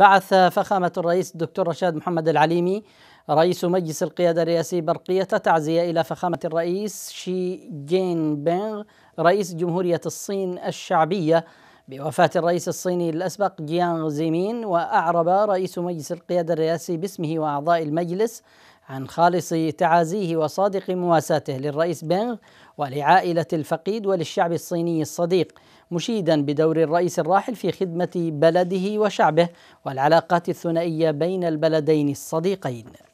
بعث فخامة الرئيس الدكتور رشاد محمد العليمي رئيس مجلس القيادة الرئاسي برقية تعزية إلى فخامة الرئيس شي جين بينغ رئيس جمهورية الصين الشعبية بوفاة الرئيس الصيني الأسبق جيان زيمين وأعرب رئيس مجلس القيادة الرئاسي باسمه وأعضاء المجلس عن خالص تعازيه وصادق مواساته للرئيس بينغ ولعائلة الفقيد وللشعب الصيني الصديق مشيدا بدور الرئيس الراحل في خدمة بلده وشعبه والعلاقات الثنائية بين البلدين الصديقين